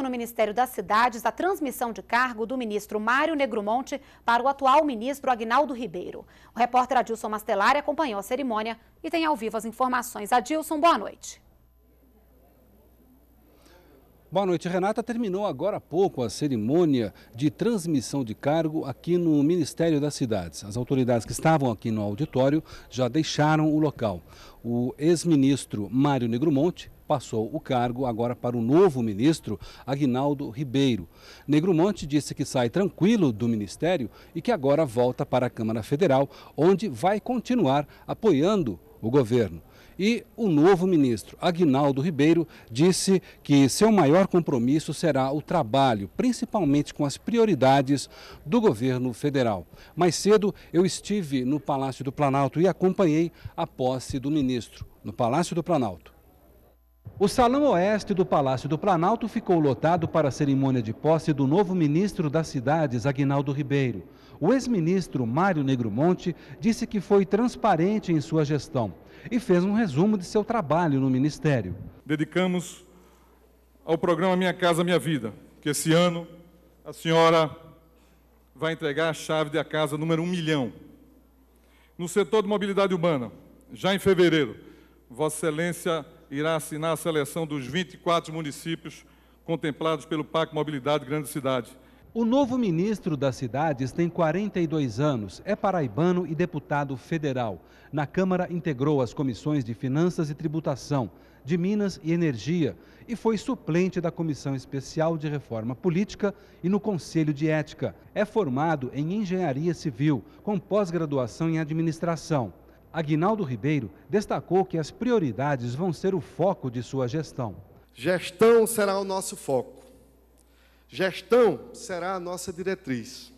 no Ministério das Cidades a transmissão de cargo do ministro Mário Negromonte para o atual ministro Agnaldo Ribeiro. O repórter Adilson Mastelari acompanhou a cerimônia e tem ao vivo as informações. Adilson, boa noite. Boa noite, Renata. Terminou agora há pouco a cerimônia de transmissão de cargo aqui no Ministério das Cidades. As autoridades que estavam aqui no auditório já deixaram o local. O ex-ministro Mário Negromonte passou o cargo agora para o novo ministro, Agnaldo Ribeiro. Negromonte disse que sai tranquilo do ministério e que agora volta para a Câmara Federal, onde vai continuar apoiando o governo. E o novo ministro, Agnaldo Ribeiro, disse que seu maior compromisso será o trabalho, principalmente com as prioridades do governo federal. Mais cedo, eu estive no Palácio do Planalto e acompanhei a posse do ministro no Palácio do Planalto. O salão oeste do Palácio do Planalto ficou lotado para a cerimônia de posse do novo ministro das Cidades, Aguinaldo Ribeiro. O ex-ministro Mário Negromonte disse que foi transparente em sua gestão e fez um resumo de seu trabalho no ministério. Dedicamos ao programa Minha Casa Minha Vida, que esse ano a senhora vai entregar a chave da casa número 1 milhão. No setor de mobilidade urbana, já em fevereiro, Vossa Excelência irá assinar a seleção dos 24 municípios contemplados pelo Pacto Mobilidade Grande Cidade. O novo ministro das cidades tem 42 anos, é paraibano e deputado federal. Na Câmara integrou as comissões de Finanças e Tributação, de Minas e Energia e foi suplente da Comissão Especial de Reforma Política e no Conselho de Ética. É formado em Engenharia Civil, com pós-graduação em Administração Aguinaldo Ribeiro destacou que as prioridades vão ser o foco de sua gestão. Gestão será o nosso foco. Gestão será a nossa diretriz.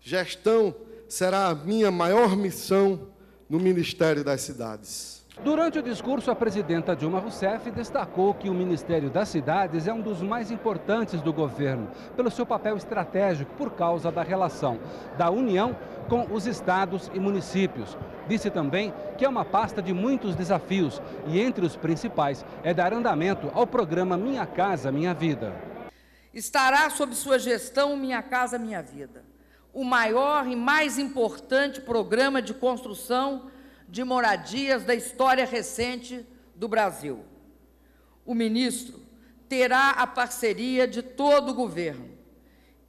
Gestão será a minha maior missão no Ministério das Cidades. Durante o discurso, a presidenta Dilma Rousseff destacou que o Ministério das Cidades é um dos mais importantes do governo, pelo seu papel estratégico por causa da relação da União com os estados e municípios. Disse também que é uma pasta de muitos desafios e entre os principais é dar andamento ao programa Minha Casa Minha Vida. Estará sob sua gestão Minha Casa Minha Vida, o maior e mais importante programa de construção de moradias da história recente do Brasil. O ministro terá a parceria de todo o governo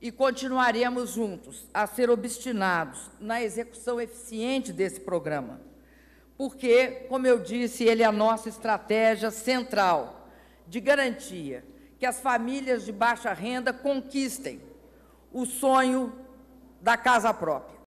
e continuaremos juntos a ser obstinados na execução eficiente desse programa, porque, como eu disse, ele é a nossa estratégia central de garantia que as famílias de baixa renda conquistem o sonho da casa própria.